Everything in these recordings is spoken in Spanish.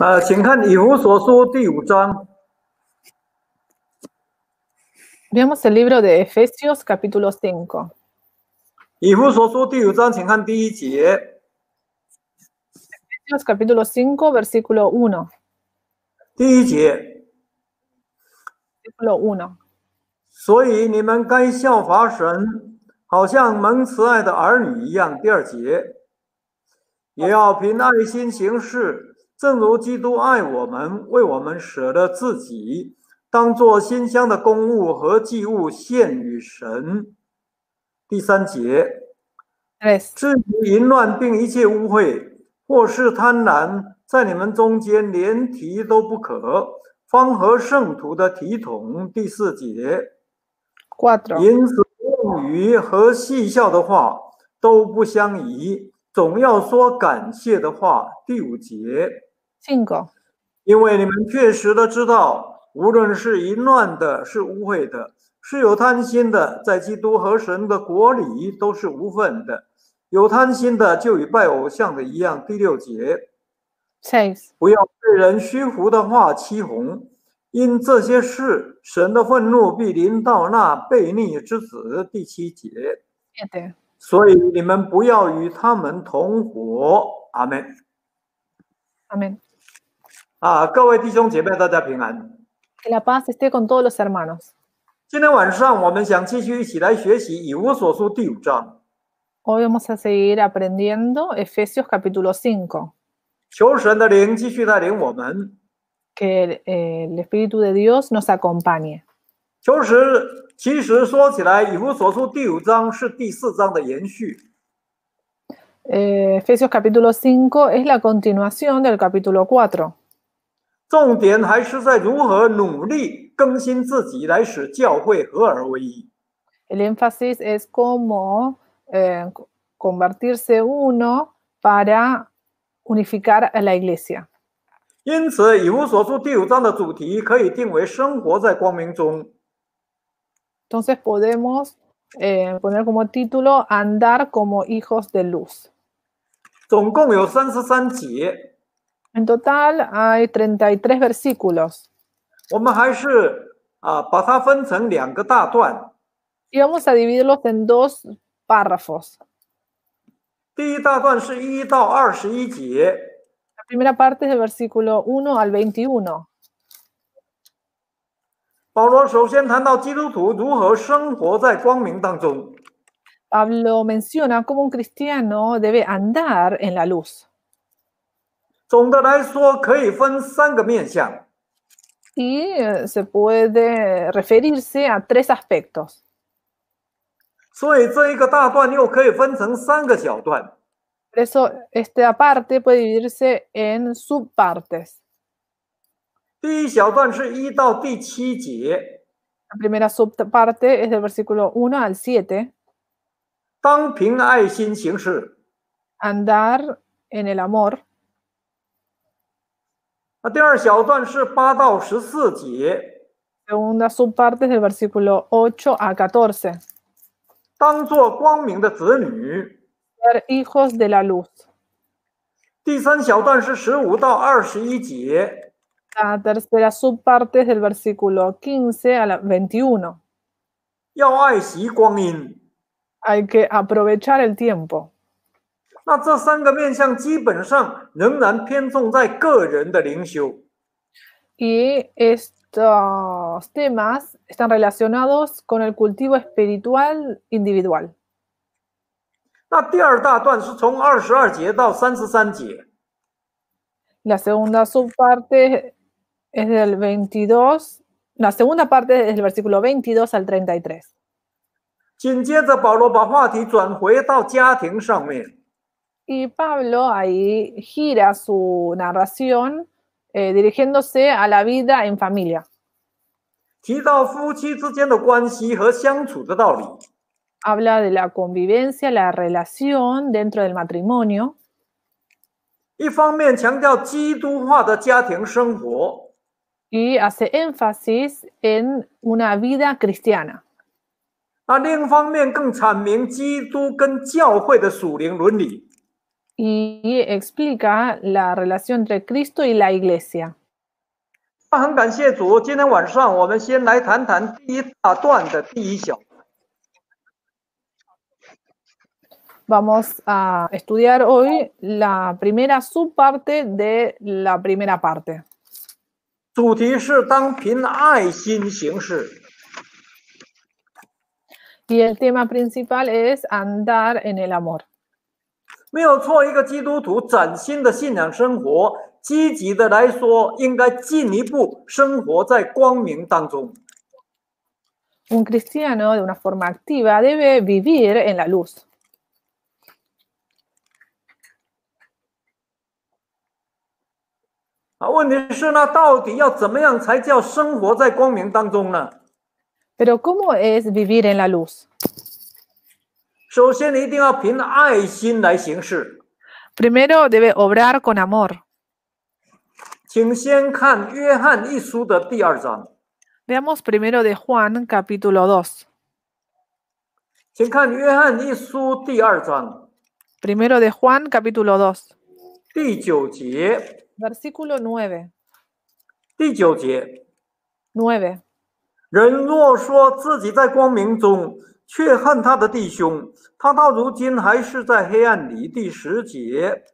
呃，请看《以弗所书》第五章。Vemos el libro de Efesios, capítulo cinco. 以弗所书第五章，请看第一节。Efesios capítulo cinco, versículo uno. 第一节。Versículo uno. 所以你们该效法神，好像蒙慈爱的儿女一样。第二节，也要凭爱心行事。正如基督爱我们，为我们舍了自己，当作馨香的公物和祭物献与神。第三节，哎，至于淫乱并一切污秽或是贪婪，在你们中间连提都不可，方和圣徒的体统。第四节，挂掉，因此用于和细笑的话都不相宜，总要说感谢的话。第五节。性格，因为你们确实的知道，无论是一乱的，是污秽的，是有贪心的，在基督和神的国里都是无份的。有贪心的就与拜偶像的一样。第六节，a 切不要被人虚浮的话欺哄，因这些事神的愤怒必临到那悖逆之子。第七节，所以你们不要与他们同伙。阿门。阿门。Que la paz esté con todos los hermanos. Hoy vamos a seguir aprendiendo Efesios capítulo 5. Que el, Espíritu de Dios nos acompañe. Efesios capítulo 5 es la continuación del capítulo 4. El énfasis es cómo eh, convertirse uno para unificar a la iglesia. Entonces podemos eh, poner como título andar como hijos de luz. En total hay 33 versículos. Y vamos a dividirlos en dos párrafos. La primera parte es del versículo 1 al 21. Pablo menciona cómo un cristiano debe andar en la luz. Y eh, se puede referirse a tres aspectos. eso esta parte puede dividirse en subpartes. La primera subparte es del versículo 1 al 7. Andar en el amor. La segunda subparte es del versículo 8 a 14. ser hijos de la luz. La tercera subparte es del versículo 15 a 21. Hay que aprovechar el tiempo. Y estos temas están relacionados con el cultivo espiritual individual. La segunda subparte es del 22, la segunda parte es del versículo 22 al 33. Y Pablo ahí gira su narración eh, dirigiéndose a la vida en familia. Habla de la convivencia, la relación dentro del matrimonio. Y hace énfasis en una vida cristiana. cristiana y explica la relación entre Cristo y la iglesia. Vamos a estudiar hoy la primera subparte de la primera parte. Y el tema principal es andar en el amor. 没有错，一个基督徒崭新的信仰生活，积极的来说，应该进一步生活在光明当中。Un cristiano de una forma activa debe vivir en la luz。啊，问题是那到底要怎么样才叫生活在光明当中呢？Pero cómo es vivir en la luz？Primero debe obrar con amor. Veamos primero de Juan capítulo 2. Primero de Juan capítulo 2, Versículo 9. 9. 人若说自己在光明中，却恨他的弟兄，他到如今还是在黑暗里。第十节，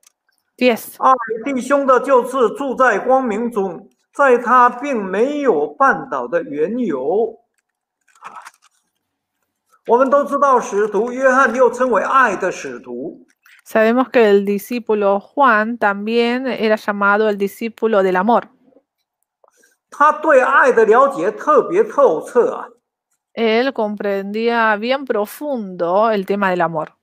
爱弟兄的，就是住在光明中，在他并没有绊倒的缘由。我们都知道，使徒约翰又称为爱的使徒。Sabemos que el discípulo Juan también era llamado el discípulo del amor。他对爱的了解特别透彻啊。él comprendía bien profundo el tema del amor.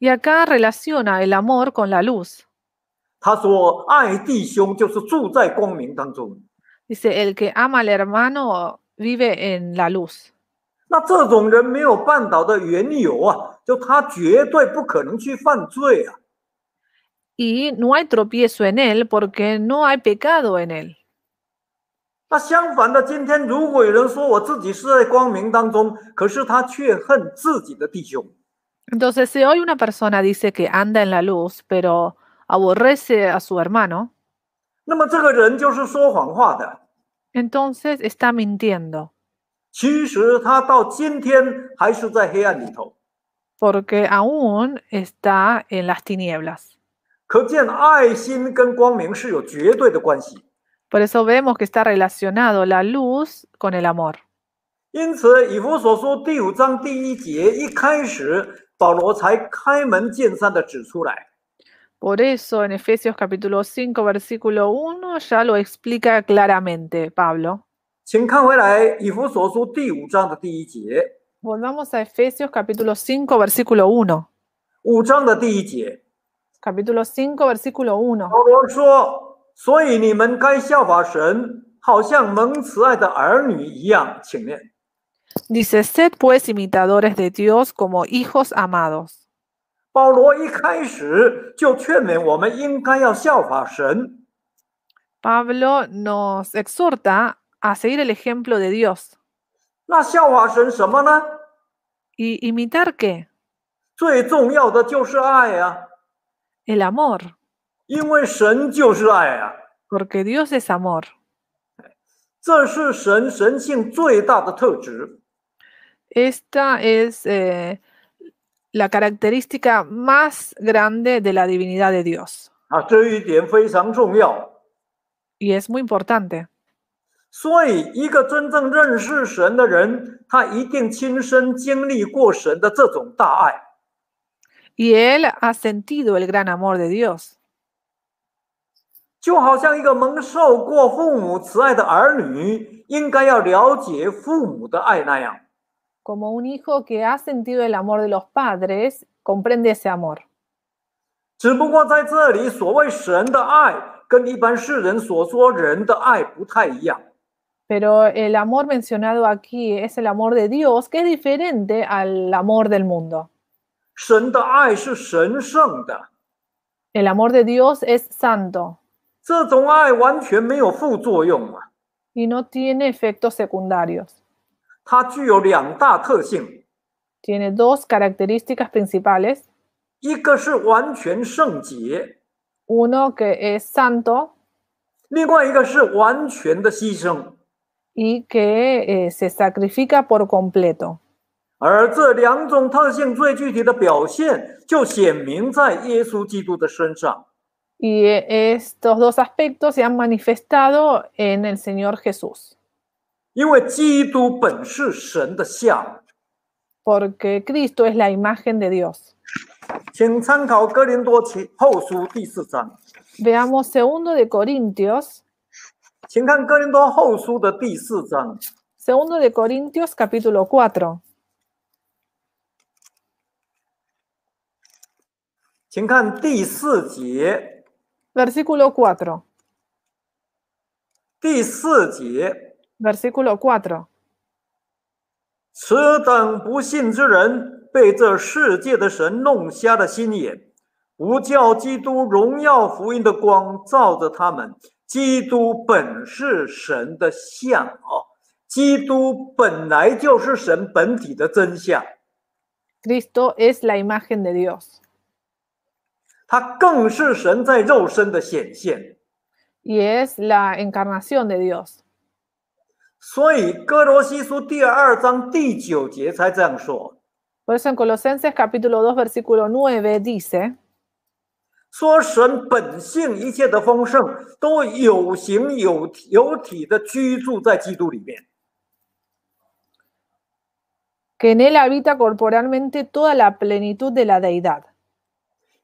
Y acá relaciona el amor con la luz. Dice, el que ama al hermano vive en la luz. Y no hay tropiezo en él porque no hay pecado en él. Entonces, si hoy una persona dice que anda en la luz, pero aborrece a su hermano, entonces está mintiendo. Porque aún está en las tinieblas. Por eso vemos que está relacionado la luz con el amor. por eso en Efesios capítulo 5 versículo 1 ya lo explica claramente Pablo. volvamos a Efesios capítulo 5 versículo 1. capítulo 5 versículo 1. Dice, sed pues imitadores de Dios como hijos amados. Pablo nos exhorta a seguir el ejemplo de Dios. ¿Y imitar qué? El amor porque Dios es amor. esta es eh, la característica más grande de la divinidad de Dios. y es muy importante. y él ha sentido el gran amor de Dios. Como un hijo que ha sentido el amor de los padres comprende ese amor. Pero el amor mencionado aquí es el amor de Dios, que es diferente al amor del mundo. El amor de Dios es santo. 这种爱完全没有副作用啊。Y no tiene efectos secundarios. 它具有两大特性，Tiene dos características principales. 一个是完全圣洁，Uno que es santo 另外一个是完全的牺牲。y que eh, se sacrifica por completo. 而这两种特性最具体的表现，就显明在耶稣基督的身上。y estos dos aspectos se han manifestado en el Señor Jesús. Porque Cristo es la imagen de Dios. Veamos segundo de Corintios. Segundo de Corintios capítulo 4. Versículo 第四节。Versículo 等不信之人被这世界的神弄瞎了心眼，无教基督荣耀福音的光照着他们。基督本是神的像哦，基督本来就是神本体的真相。Cristo es la imagen de Dios. y es la encarnación de Dios. Por eso en Colosenses capítulo 2 versículo 9 dice que en él habita corporalmente toda la plenitud de la deidad.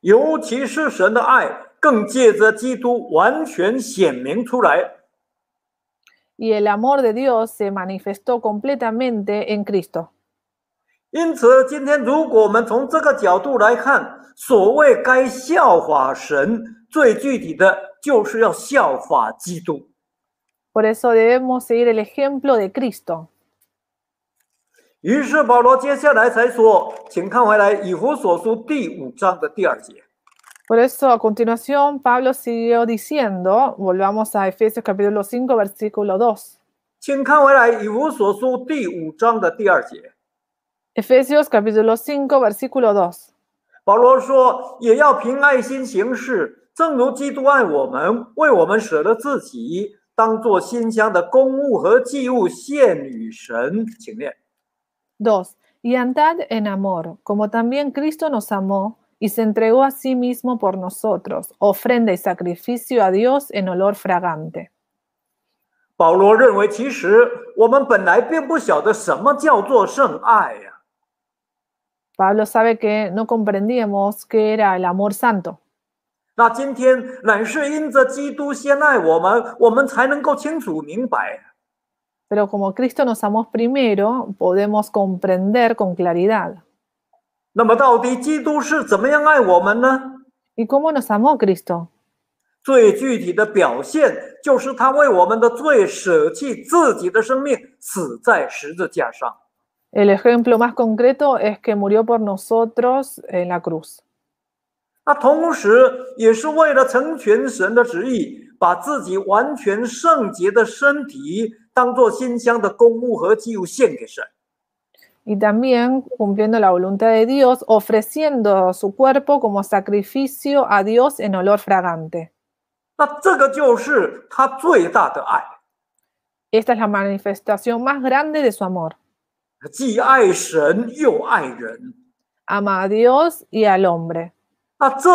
Y el amor de Dios se manifestó completamente en Cristo. Por eso debemos seguir el ejemplo de Cristo. 于是保罗接下来才说，请看回来《以弗所书》第五章的第二节。Por eso a continuación Pablo siguió diciendo: Volvamos a Efesios capítulo c i n o versículo dos. 请看回来《以无所书》第五章的第二节。Efesios capítulo c i n o versículo d s 保罗说：“也要凭爱心行事，正如基督爱我们，为我们舍了自己，当作新香的公物和祭物献与神。”请念。2. Y andad en amor, como también Cristo nos amó y se entregó a sí mismo por nosotros, ofrenda y sacrificio a Dios en olor fragante. Pablo sabe que no comprendíamos qué era el amor santo. Pero como Cristo nos amó primero, podemos comprender con claridad. ¿Y cómo nos amó Cristo? El ejemplo más concreto es que murió por nosotros en la cruz. 那同时，也是为了成全神的旨意，把自己完全圣洁的身体 y también cumpliendo la voluntad de Dios, ofreciendo su cuerpo como sacrificio a Dios en olor fragante. Esta es la manifestación más grande de su amor. ama a Dios y al hombre. amor.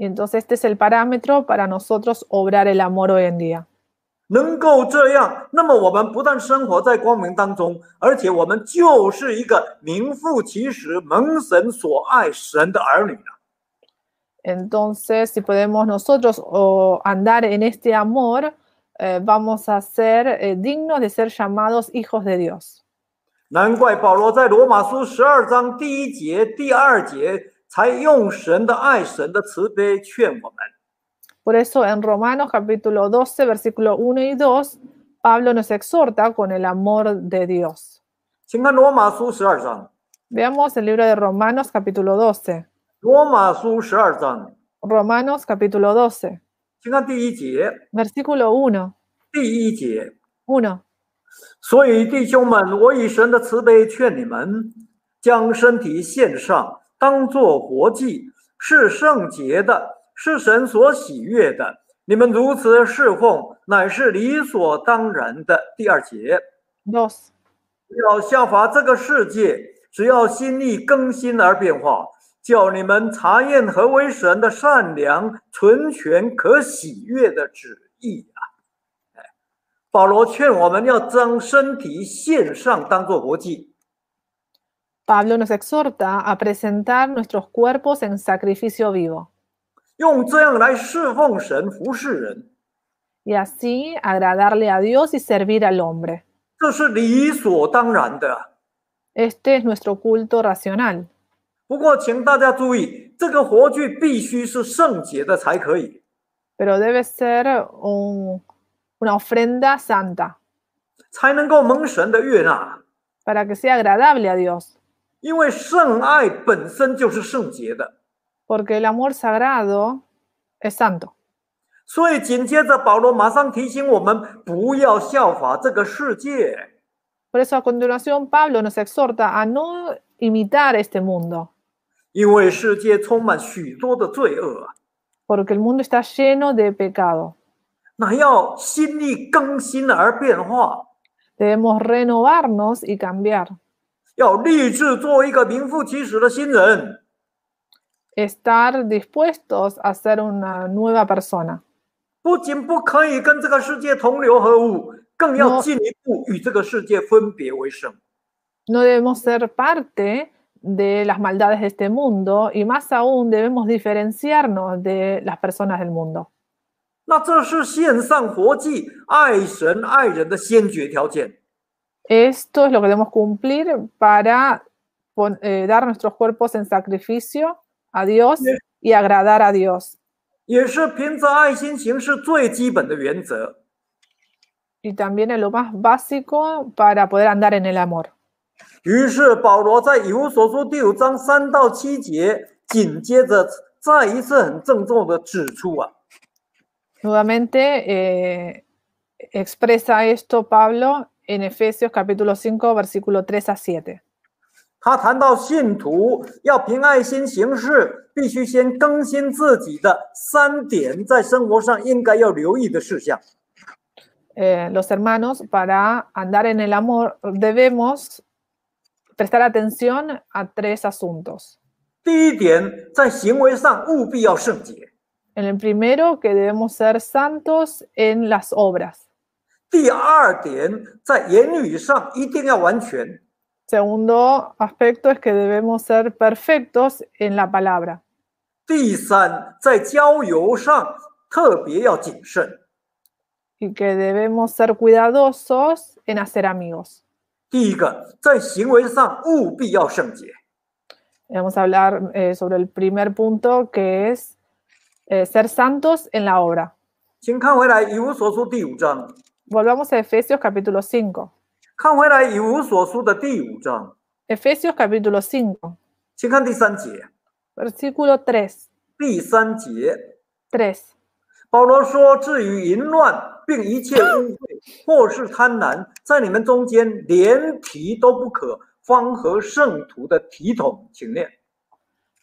Entonces este es el parámetro para nosotros obrar el amor hoy en día. Entonces si podemos nosotros andar en este amor eh, vamos a ser eh, dignos de ser llamados hijos de Dios. Nanko, el Pablo en Roma su 12 capitulo 1 y 2. Por eso en Romanos capítulo 12, versículo 1 y 2, Pablo nos exhorta con el amor de Dios. Veamos el libro de Romanos capítulo 12. Romanos capítulo 12, Versículo 1. 1所以弟兄们，我以神的慈悲劝你们，将身体献上，当做活祭是圣洁的，是神所喜悦的。你们如此侍奉，乃是理所当然的。第二节，要效法这个世界，只要心意更新而变化，叫你们查验何为神的善良、纯全、可喜悦的旨意啊！保罗劝我们要将身体献上，当做活祭。Pablo nos exhorta a presentar nuestros cuerpos en sacrificio vivo. Y así agradarle a Dios y servir al hombre. Este es nuestro culto racional. Pero debe ser una ofrenda santa. Para que sea agradable a Dios. Porque el amor sagrado es santo. Por eso a continuación Pablo nos exhorta a no imitar este mundo. Porque el mundo está lleno de pecado. Debemos renovarnos y cambiar estar dispuestos a ser una nueva persona. No debemos ser parte de las maldades de este mundo y más aún debemos diferenciarnos de las personas del mundo. Esto es lo que debemos cumplir para eh, dar nuestros cuerpos en sacrificio a Dios y agradar a Dios. Y también es lo más básico para poder andar en el amor. Nuevamente, eh, expresa esto Pablo en Efesios capítulo 5, versículo 3 a 7. los hermanos, para andar en el amor, debemos prestar atención a tres asuntos. En el primero, que debemos ser santos en las obras. Segundo aspecto es que debemos ser perfectos en la palabra. Y que debemos ser cuidadosos en hacer amigos. Vamos a hablar eh, sobre el primer punto que es eh, ser santos en la obra. Volvamos a Efesios capítulo 5. Efesios capítulo 5, Versículo 3.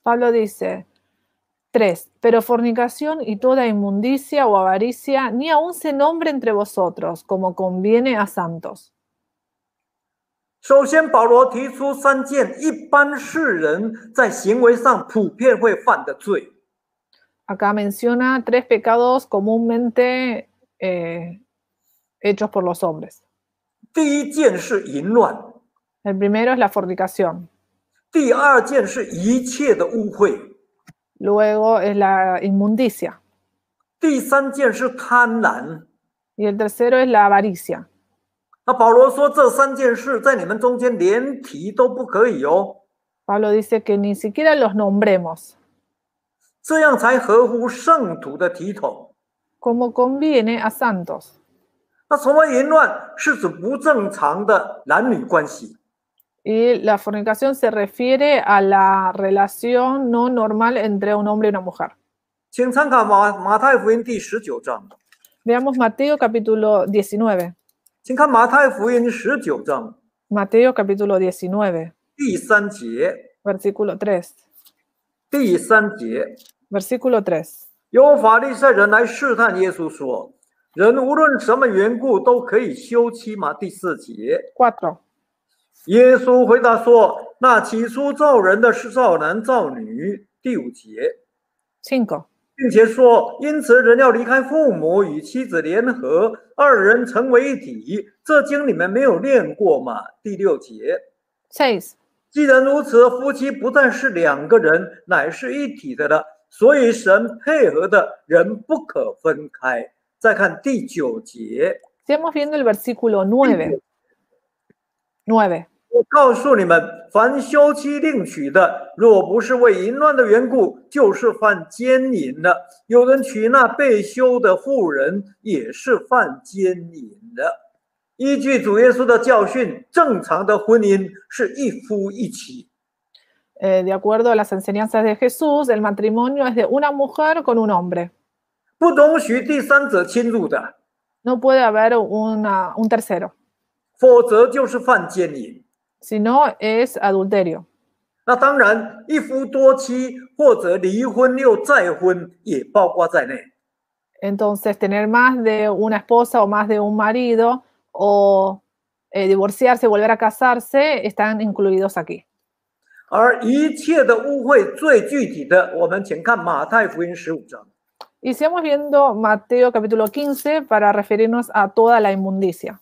Pablo dice, 3. Pero fornicación y toda inmundicia o avaricia ni aún se nombre entre vosotros, como conviene a santos. Acá menciona tres pecados comúnmente eh, hechos por los hombres. El primero es la fornicación. Luego es la inmundicia. Y el tercero es la avaricia. Pablo dice que ni siquiera los nombremos. Como conviene a santos. Y la fornicación se refiere a la relación no normal entre un hombre y una mujer. Veamos Mateo capítulo 19. Mateo capítulo 19. Versículo 3. Versículo 3. 有法利赛人来试探耶稣说：“人无论什么缘故都可以休妻吗？”第四节。Cuatro. 耶稣回答说：“那起初造人的是造男造女。”第五节。f i 并且说：“因此人要离开父母，与妻子联合，二人成为一体。”这经里面没有练过嘛？第六节。s i 既然如此，夫妻不再是两个人，乃是一体的了。所以神配合的人不可分开。再看第九节。我告诉你们，凡休妻另娶的，若不是为淫乱的缘故，就是犯奸淫了。有人娶那被休的妇人，也是犯奸淫的。依据主耶稣的教训，正常的婚姻是一夫一妻。呃，de acuerdo a las enseñanzas de Jesús, el matrimonio es de una mujer con un hombre，不，容许第三者侵入的。no puede haber un un tercero，否则就是犯奸淫。Si es adulterio. Entonces, tener más de una esposa o más de un marido o eh, divorciarse, volver a casarse, están incluidos aquí. Y sigamos viendo Mateo capítulo 15 para referirnos a toda la inmundicia.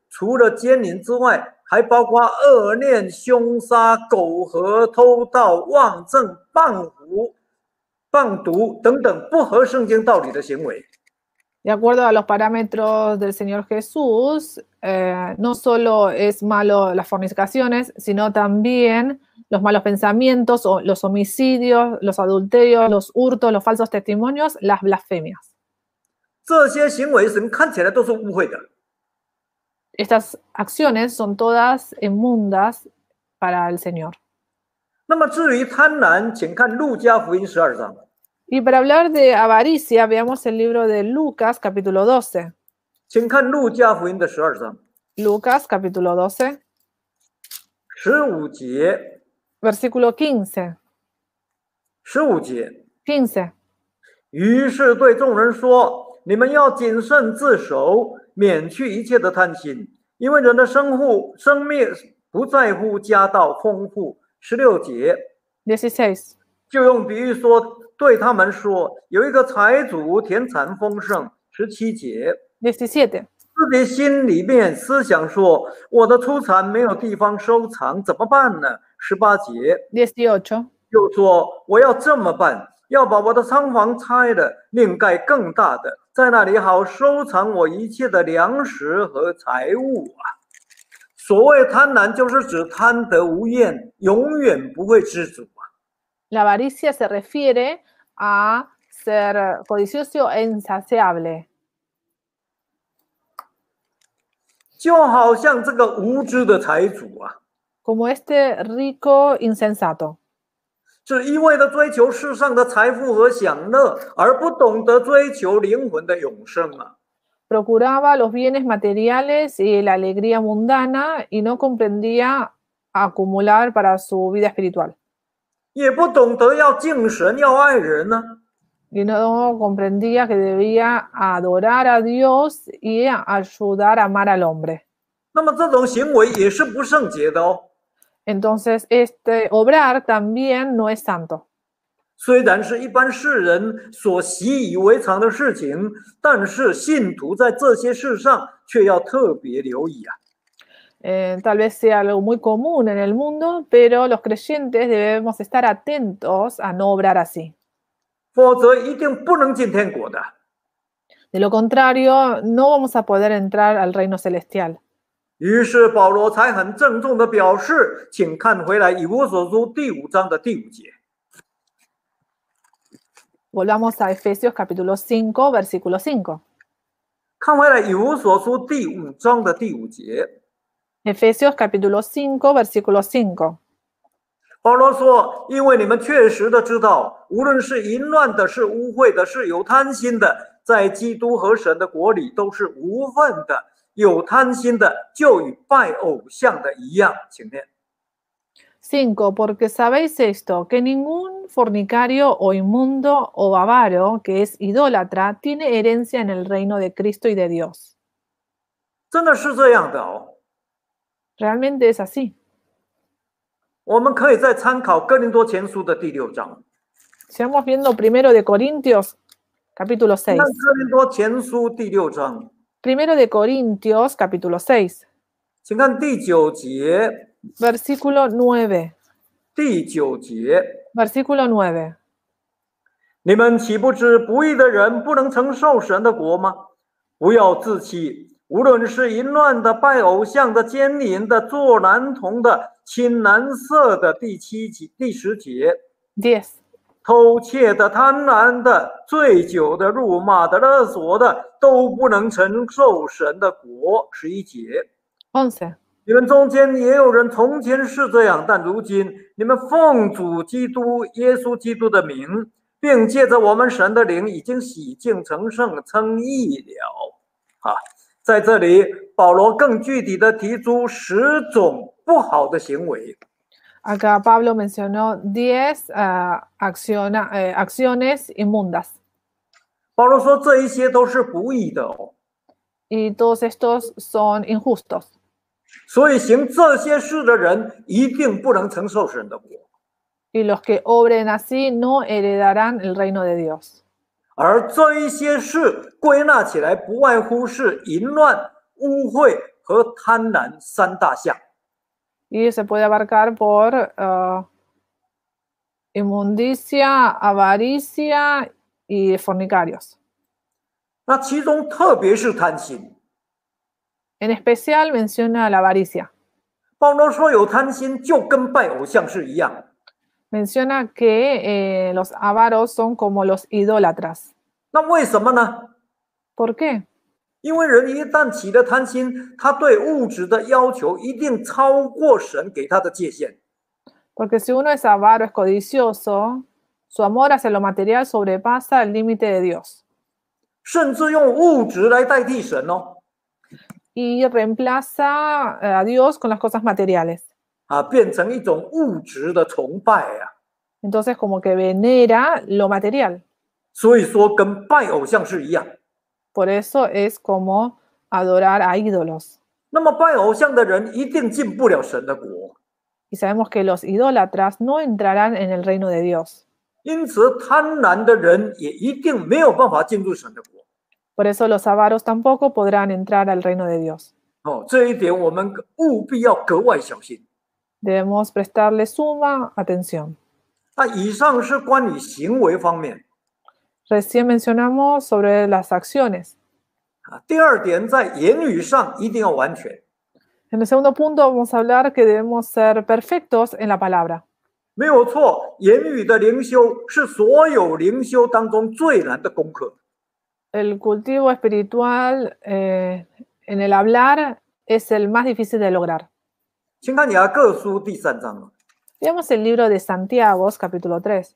De acuerdo a los parámetros del Señor Jesús, eh, no solo es malo las fornicaciones, sino también los malos pensamientos, o los homicidios, los adulterios, los hurtos, los falsos testimonios, las blasfemias estas acciones son todas inmundas eh, para el Señor. Y para hablar de avaricia, veamos el libro de Lucas, capítulo 12. Lucas, capítulo 12. Versículo 15. 15. 免去一切的贪心，因为人的生户生命不在乎家道丰富。十六节，就用比喻说对他们说，有一个财主田产丰盛。十七节，自己心里面思想说，我的出产没有地方收藏，怎么办呢？十八节，又说我要这么办。要把我的仓房拆了，另盖更大的，在那里好收藏我一切的粮食和财物啊！所谓贪婪，就是指贪得无厌，永远不会知足啊！La avaricia se refiere a ser codicioso e insaciable，就好像这个无知的财主啊！Como este rico insensato。procuraba los bienes materiales y la alegría mundana y no comprendía acumular para su vida espiritual. y no comprendía que debía adorar a Dios y ayudar a amar al hombre. 那么这种行为也是不圣洁的哦。entonces, este obrar también no es santo. tal vez sea algo muy común en el mundo, pero los creyentes debemos estar atentos a no obrar así. De lo contrario, no vamos a poder entrar al reino celestial. 于是保罗才很郑重的表示：“请看回来《以弗所书》第五章的第五节。” v o l v a m o a Efesios c a p i t u l o cinco, v e r s i c o l o cinco. 看回来《以弗所书》第五章的第五节。Efesios c a p i t u l o cinco, v e r s i c o l o cinco. 保罗说：“因为你们确实的知道，无论是淫乱的，是污秽的，是有贪心的，在基督和神的国里都是无份的。” Cinco, Porque sabéis esto, que ningún fornicario o inmundo o avaro, que es idólatra, tiene herencia en el reino de Cristo y de Dios. Realmente es así. Seamos viendo primero de Corintios, capítulo 6. Primero de Corintios, capítulo 6. versículo 9. versículo 9. 你们岂不知不义的人不能承受神的国吗？不要自欺，无论是淫乱的、拜偶像的、奸淫的、做男童的、亲男色的。第七节、第十节，10. 偷窃的、贪婪的、醉酒的、辱骂的、勒索的，都不能承受神的国，十一节。放你们中间也有人从前是这样，但如今你们奉主基督耶稣基督的名，并借着我们神的灵，已经洗净成圣称义了。啊，在这里，保罗更具体的提出十种不好的行为。Acá Pablo mencionó 10 uh, ah, eh, acciones inmundas. Pablo y todos estos son injustos. y los que obren así no heredarán el reino de Dios. 而这一些事归纳起来，不外乎是淫乱、污秽和贪婪三大项。y se puede abarcar por eh, inmundicia, avaricia y fornicarios. En especial menciona la avaricia. Menciona que eh, los avaros son como los idólatras. ¿Por qué? Porque si uno es avaro, es codicioso, su amor hacia lo material sobrepasa el límite de Dios. Y reemplaza eh, a Dios con las cosas materiales. Entonces como que venera lo material. Por eso es como adorar a ídolos. Y sabemos que los idólatras no entrarán en el reino de Dios. Por eso los avaros tampoco podrán entrar al reino de Dios. Debemos prestarle suma atención. comportamiento. Recién mencionamos sobre las acciones. En el segundo punto vamos a hablar que debemos ser perfectos en la palabra. El cultivo espiritual eh, en el hablar es el más difícil de lograr. Veamos el libro de Santiago, capítulo 3.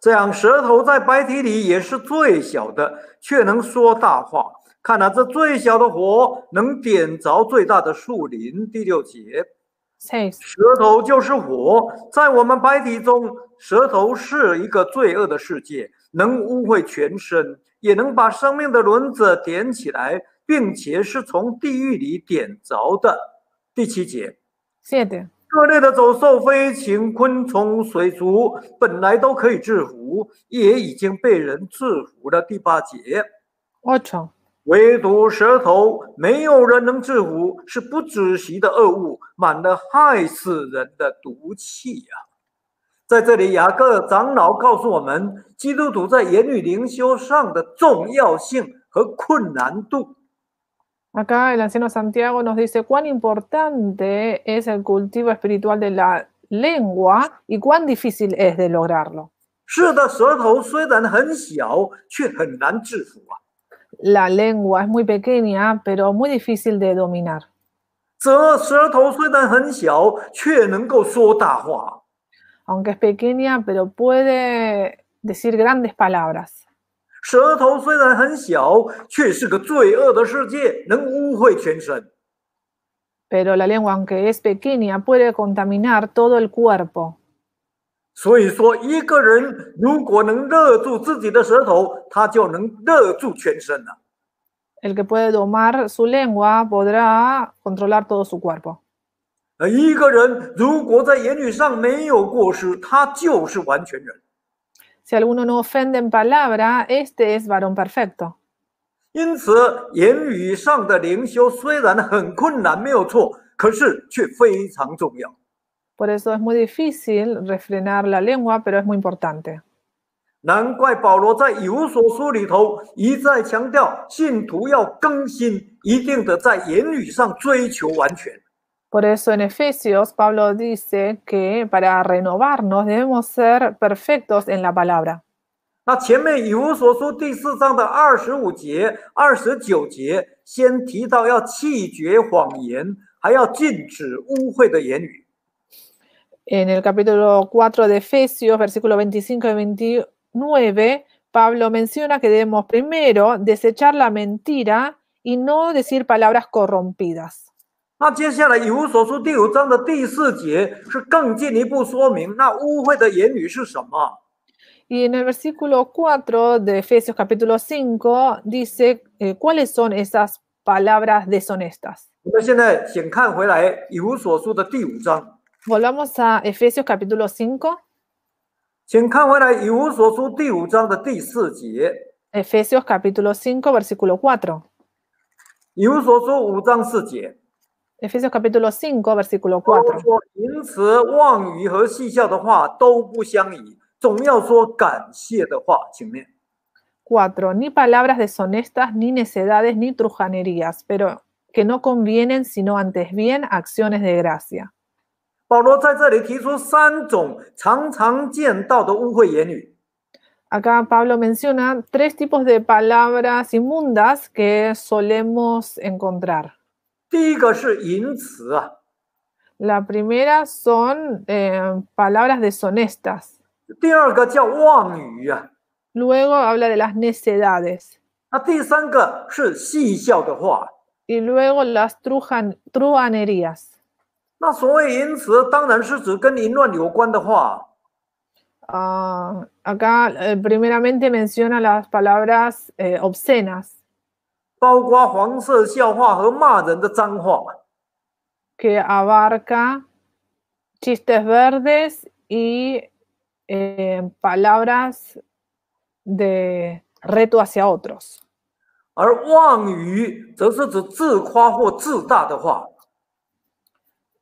这样，舌头在白体里也是最小的，却能说大话。看呐，这最小的火能点着最大的树林。第六节，舌头就是火，在我们白体中，舌头是一个罪恶的世界，能污秽全身，也能把生命的轮子点起来，并且是从地狱里点着的。第七节，谢谢。各类的走兽、飞禽、昆虫、水族，本来都可以制服，也已经被人制服了。第八节，我操，唯独蛇头没有人能制服，是不知息的恶物，满了害死人的毒气呀！在这里，雅各长老告诉我们，基督徒在言语灵修上的重要性和困难度。Acá el anciano Santiago nos dice cuán importante es el cultivo espiritual de la lengua y cuán difícil es de lograrlo. La lengua es muy pequeña, pero muy difícil de dominar. Aunque es pequeña, pero puede decir grandes palabras. 舌头虽然很小，却是个罪恶的世界，能污秽全身。Pero la lengua, aunque es pequeña, puede contaminar todo el cuerpo. 所以说，一个人如果能勒住自己的舌头，他就能勒住全身了。El que puede domar su lengua podrá controlar todo su cuerpo. 而一个人如果在言语上没有过失，他就是完全人。si alguno no ofende en palabra, este es varón perfecto. Por eso es muy difícil refrenar la lengua, pero es muy importante. 难怪保罗在以无所书里头一再强调，信徒要更新，一定的在言语上追求完全。por eso en Efesios Pablo dice que para renovarnos debemos ser perfectos en la palabra. En el capítulo 4 de Efesios, versículos 25 y 29, Pablo menciona que debemos primero desechar la mentira y no decir palabras corrompidas. Y en el versículo 4 de Efesios capítulo 5 dice eh, cuáles son esas palabras deshonestas. volvamos a Efesios capítulo 5, Efesios capítulo 5, versículo 4. Efesios capítulo 5, versículo 4. 4. ni palabras deshonestas, ni necedades, ni trujanerías, pero que no convienen, sino antes bien acciones de gracia. Acá Pablo menciona tres tipos de palabras inmundas que solemos encontrar. La primera son eh, palabras deshonestas. Luego habla de las necedades. Y luego las trujan, truanerías. acá eh, primeramente menciona las palabras eh, obscenas que abarca chistes verdes y eh, palabras de reto hacia otros.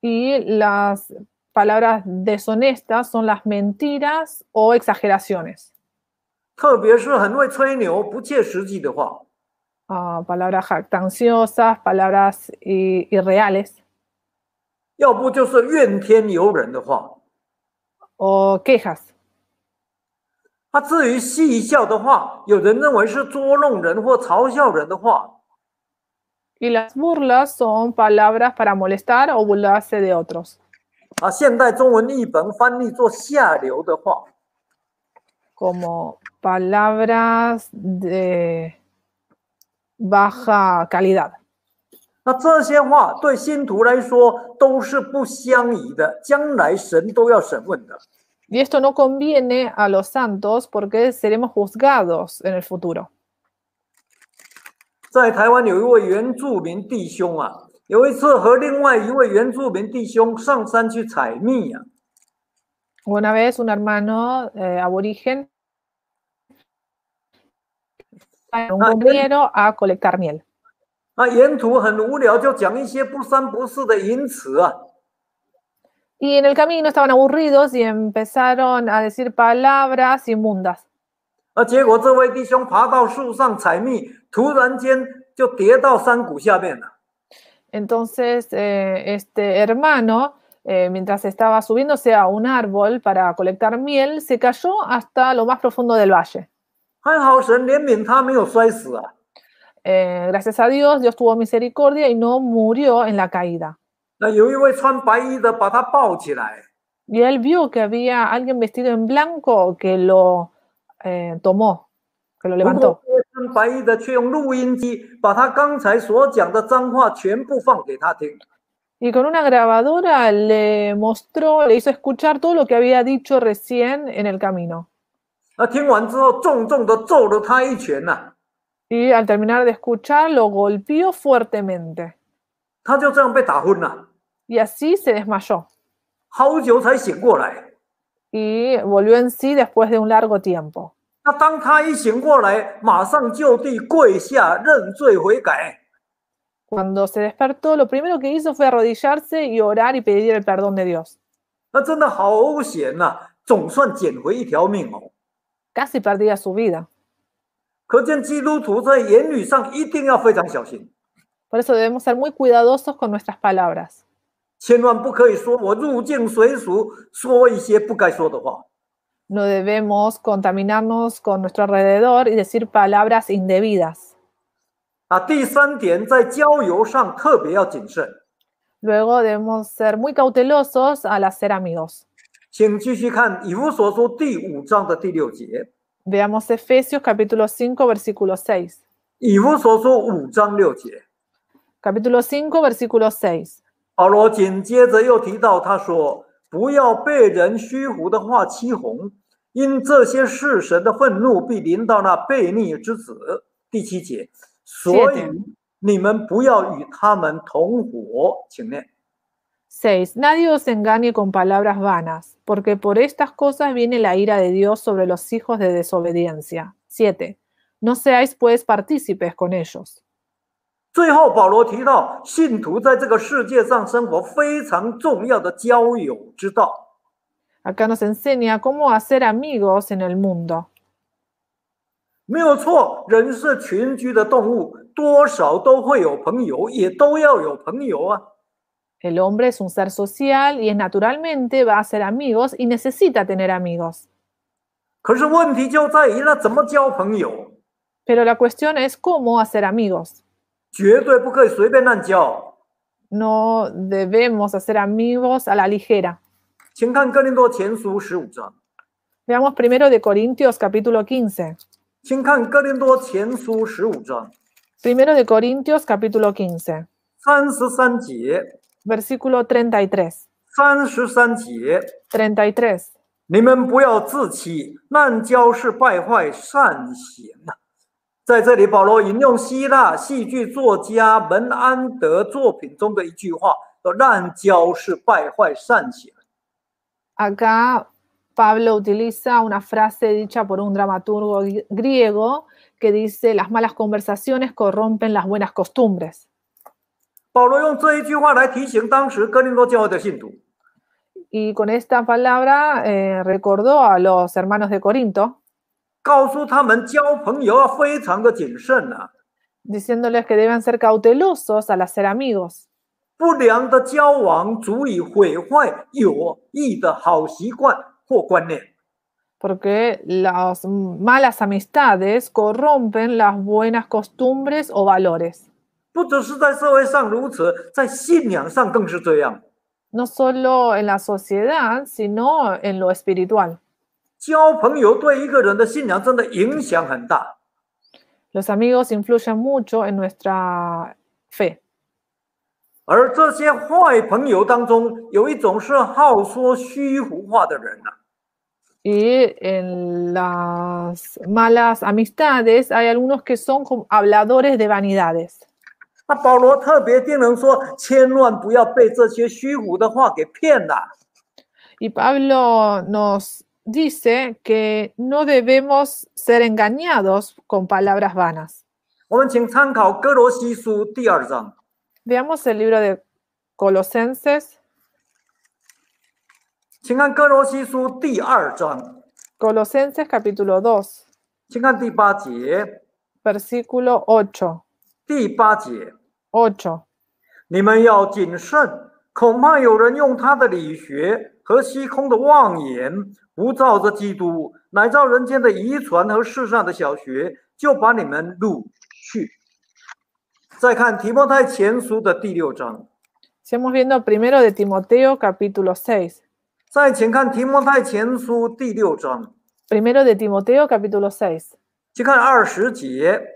Y las palabras deshonestas son las mentiras o exageraciones. Ah, palabras jactanciosas, palabras irreales. o quejas. y las burlas son palabras para molestar o burlarse de otros. como palabras de baja calidad. 那这些话对信徒来说都是不相宜的，将来神都要审问的。Y esto no conviene a los santos porque seremos juzgados en el futuro. 在台湾有一位原住民弟兄啊，有一次和另外一位原住民弟兄上山去采蜜啊。Una vez un hermano eh, aborigen un a colectar miel. y en el camino estaban aburridos y empezaron a decir palabras inmundas. entonces eh, este hermano, eh, mientras estaba subiéndose a un árbol para colectar miel, se cayó hasta lo más profundo del valle gracias a Dios, Dios tuvo misericordia y no murió en la caída. Y él vio que había alguien vestido en blanco que lo eh, tomó, que lo levantó. Y con una grabadora le mostró, le hizo escuchar todo lo que había dicho recién en el camino. Y al terminar de escuchar, lo golpeó fuertemente. Y así se desmayó. Y volvió en sí después de un largo tiempo. Cuando se despertó, lo primero que hizo fue arrodillarse y orar y pedir el perdón de Dios casi perdía su vida. Por eso debemos ser muy cuidadosos con nuestras palabras. No debemos contaminarnos con nuestro alrededor y decir palabras indebidas. Luego debemos ser muy cautelosos al hacer amigos. 请继续看《以弗所书》第五章的第六节。Veamos Efesios capítulo cinco versículo seis。以弗所书五章六节。Capítulo cinco versículo seis。保罗紧接着又提到，他说：“不要被人虚浮的话欺哄，因这些事神的愤怒必临到那悖逆之子。”第七节。所以你们不要与他们同伙，请念。6. Nadie os engañe con palabras vanas, porque por estas cosas viene la ira de Dios sobre los hijos de desobediencia. 7. No seáis pues partícipes con ellos. Acá nos enseña cómo hacer amigos en el mundo. El hombre es un ser social y es naturalmente va a hacer amigos y necesita tener amigos. Pero la cuestión es cómo hacer amigos. No debemos hacer amigos a la ligera. Veamos primero de Corintios capítulo 15. Primero de Corintios capítulo 15 versículo 33. 三十三节，33. 你们不要自欺，滥交是败坏善行呐。在这里，保罗引用希腊戏剧作家门安德作品中的一句话：“说滥交是败坏善行。” Acá Pablo utiliza una frase dicha por un dramaturgo griego que dice: Las malas conversaciones corrompen las buenas costumbres. Y con esta palabra eh, recordó a los hermanos de Corinto. diciéndoles que deben ser cautelosos al hacer amigos. Porque las malas amistades corrompen las buenas costumbres o valores. No solo en la sociedad, sino en lo espiritual. Los amigos influyen mucho en nuestra fe. Y en las malas amistades hay algunos que son habladores de vanidades. Y Pablo nos dice que no debemos ser engañados con palabras vanas. Veamos el libro de Colosenses. Colosenses capítulo 2. versículo 8. 第八节，哦，你们要谨慎，恐怕有人用他的理学和虚空的妄言，不照着基督，乃照人间的遗传和世上的小学，就把你们掳去。再看提摩太前书的第六章。Estamos viendo primero de Timoteo capítulo seis. 再请看提摩太前书第六章。Primero de Timoteo capítulo seis. 去看二十节。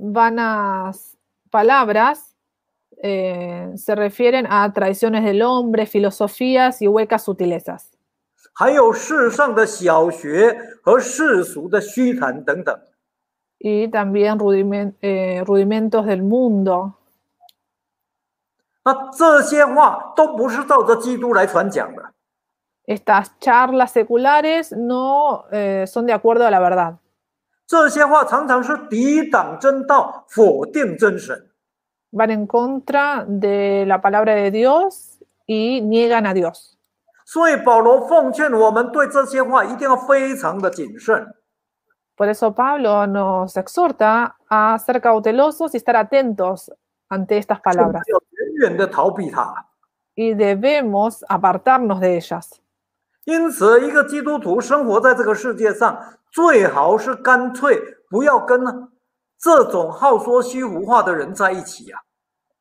vanas palabras eh, se refieren a tradiciones del hombre, filosofías y huecas sutilezas. Y también eh, rudimentos del mundo. Estas charlas seculares no eh, son de acuerdo a la verdad van en contra de la palabra de Dios y niegan a Dios. Por eso Pablo nos exhorta a ser cautelosos y estar atentos ante estas palabras. y debemos apartarnos de ellas. 因此，一个基督徒生活在这个世界上，最好是干脆不要跟这种好说虚无话的人在一起啊。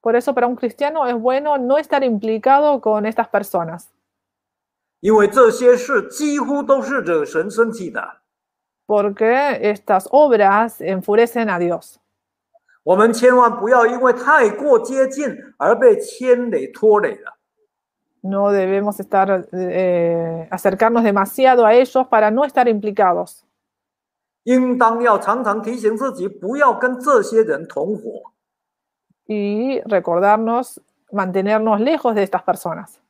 Por eso para un cristiano es bueno no estar implicado con estas personas，因为这些事几乎都是惹神生气的。Porque estas obras enfurecen a Dios。我们千万不要因为太过接近而被牵累拖累了。No debemos estar, eh, acercarnos demasiado a ellos para no estar implicados. Y recordarnos mantenernos lejos de estas personas.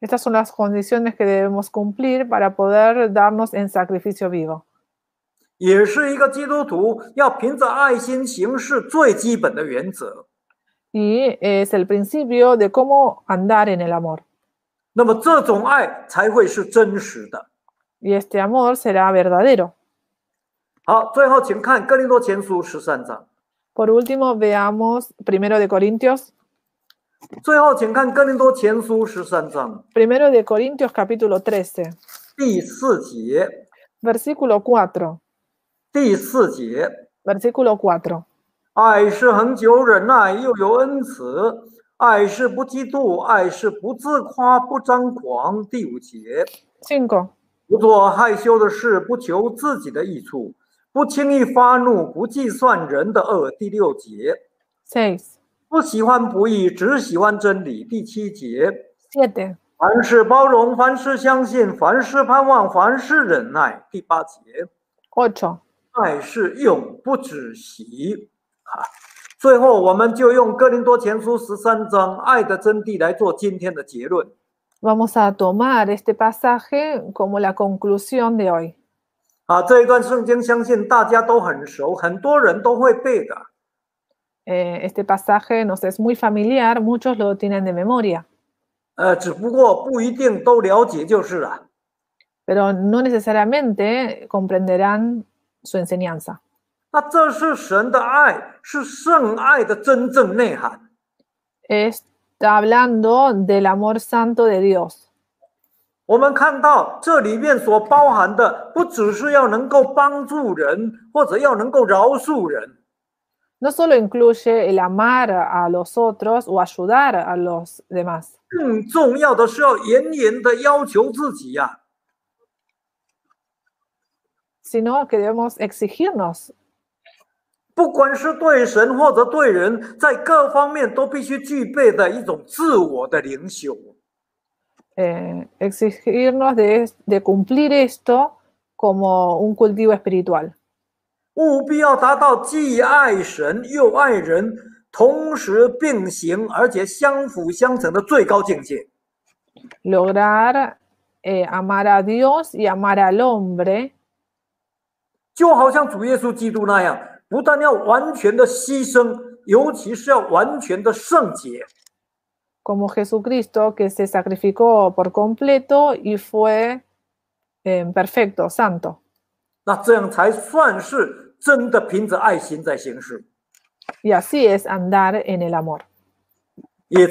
Estas son las condiciones que debemos cumplir para poder darnos en sacrificio vivo. Y es el principio de cómo andar en el amor. Y este amor será verdadero. Por último, veamos primero de Corintios. 1 Primero de Corintios capítulo 13, Versículo 4. Versículo cuatro. 爱是恒久忍耐，又有恩慈；爱是不嫉妒，爱是不自夸，不张狂。第五节，cinco. 不做害羞的事，不求自己的益处，不轻易发怒，不计算人的恶。第六节，seis. Versículo Vamos a tomar este pasaje como la conclusión de hoy. este pasaje nos es muy familiar, muchos lo tienen de memoria. Pero no necesariamente comprenderán su enseñanza. Está hablando del amor santo de Dios. No solo incluye el amar a los otros o ayudar a los demás. 更重要的是要严严的要求自己呀、啊。sino que debemos exigirnos. exigirnos de, cumplir esto como un cultivo espiritual. Lograr eh, amar a Dios y amar al hombre como Jesucristo que se sacrificó por completo y fue eh, perfecto, santo. Y así es andar en el amor. amor.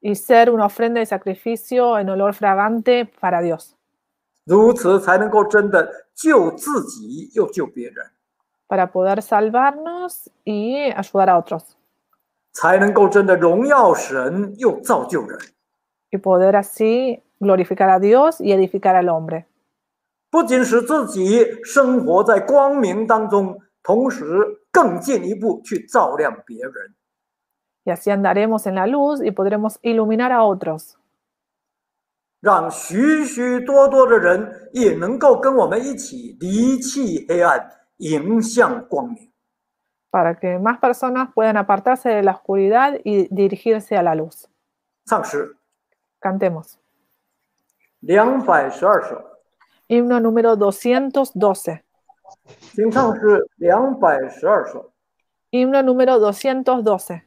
Y ser una ofrenda de sacrificio en olor fragante para Dios. Para poder salvarnos y ayudar a otros. Y poder así glorificar a Dios y edificar al hombre y así andaremos en la luz y podremos iluminar a otros. para que más personas puedan apartarse de la oscuridad y dirigirse a la luz. Cantemos. himno número 212. Himno número 212.